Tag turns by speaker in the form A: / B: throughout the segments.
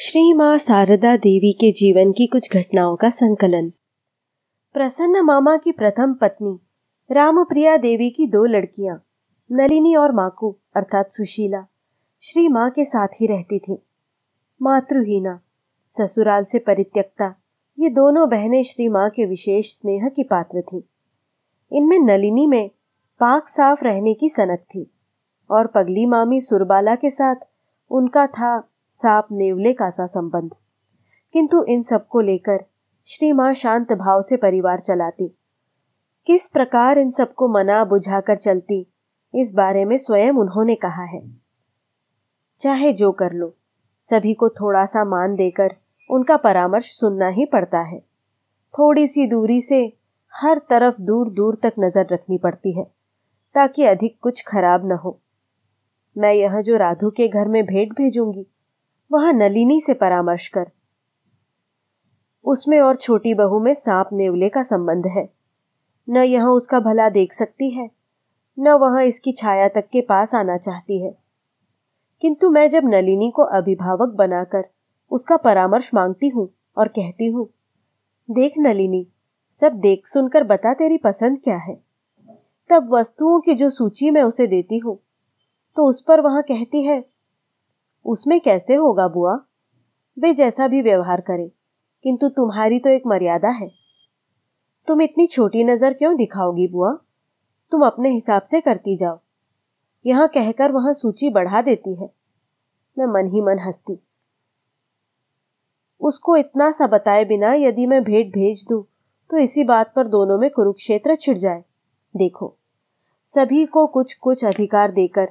A: श्री माँ शारदा देवी के जीवन की कुछ घटनाओं का संकलन प्रसन्न मामा की प्रथम पत्नी रामप्रिया देवी की दो लड़कियां नलिनी और माकू अर्थात सुशीला श्री माँ के साथ ही रहती थी मातृहीना ससुराल से परित्यक्ता ये दोनों बहनें श्री माँ के विशेष स्नेह की पात्र थीं इनमें नलिनी में पाक साफ रहने की सनक थी और पगली मामी सुरबाला के साथ उनका था साप नेवले का सा संबंध किंतु इन सबको लेकर श्री माँ शांत भाव से परिवार चलाती किस प्रकार इन सबको मना बुझाकर चलती इस बारे में स्वयं उन्होंने कहा है चाहे जो कर लो सभी को थोड़ा सा मान देकर उनका परामर्श सुनना ही पड़ता है थोड़ी सी दूरी से हर तरफ दूर दूर तक नजर रखनी पड़ती है ताकि अधिक कुछ खराब न हो मैं यह जो राधु के घर में भेंट भेजूंगी वहां नलिनी से परामर्श कर उसमें और छोटी बहू में सांप नेवले का संबंध है न यह उसका भला देख सकती है न वह इसकी छाया तक के पास आना चाहती है किंतु मैं जब नलिनी को अभिभावक बनाकर उसका परामर्श मांगती हूँ और कहती हूँ देख नलिनी सब देख सुनकर बता तेरी पसंद क्या है तब वस्तुओं की जो सूची मैं उसे देती हूँ तो उस पर वहां कहती है उसमें कैसे होगा बुआ वे जैसा भी व्यवहार करें किंतु तुम्हारी तो एक मर्यादा है तुम इतनी छोटी नज़र क्यों दिखाओगी बुआ तुम अपने हिसाब से करती जाओ यहां कहकर वह सूची बढ़ा देती है मैं मन ही मन हंसती उसको इतना सा बताए बिना यदि मैं भेंट भेज दूं तो इसी बात पर दोनों में कुरुक्षेत्र छिड़ जाए देखो सभी को कुछ कुछ अधिकार देकर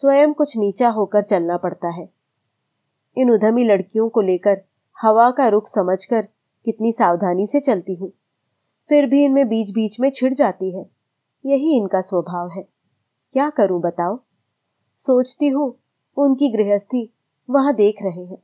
A: स्वयं कुछ नीचा होकर चलना पड़ता है इन उधमी लड़कियों को लेकर हवा का रुख समझकर कितनी सावधानी से चलती हूँ फिर भी इनमें बीच बीच में छिड़ जाती है यही इनका स्वभाव है क्या करूं बताओ सोचती हूँ उनकी गृहस्थी वहां देख रहे हैं